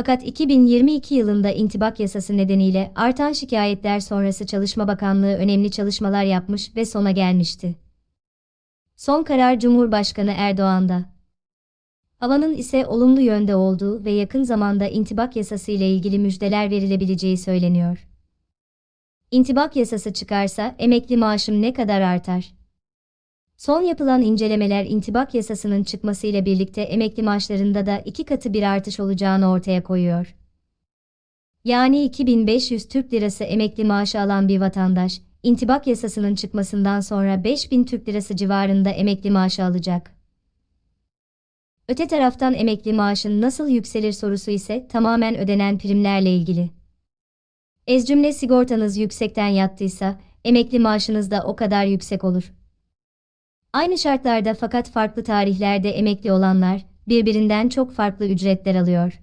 Fakat 2022 yılında intibak yasası nedeniyle artan şikayetler sonrası Çalışma Bakanlığı önemli çalışmalar yapmış ve sona gelmişti. Son karar Cumhurbaşkanı Erdoğan'da. Havanın ise olumlu yönde olduğu ve yakın zamanda intibak yasası ile ilgili müjdeler verilebileceği söyleniyor. İntibak yasası çıkarsa emekli maaşım ne kadar artar? Son yapılan incelemeler intibak yasasının çıkmasıyla birlikte emekli maaşlarında da iki katı bir artış olacağını ortaya koyuyor. Yani 2500 Türk Lirası emekli maaşı alan bir vatandaş, intibak yasasının çıkmasından sonra 5000 Türk Lirası civarında emekli maaşı alacak. Öte taraftan emekli maaşın nasıl yükselir sorusu ise tamamen ödenen primlerle ilgili. Ez cümle sigortanız yüksekten yattıysa, emekli maaşınız da o kadar yüksek olur. Aynı şartlarda fakat farklı tarihlerde emekli olanlar birbirinden çok farklı ücretler alıyor.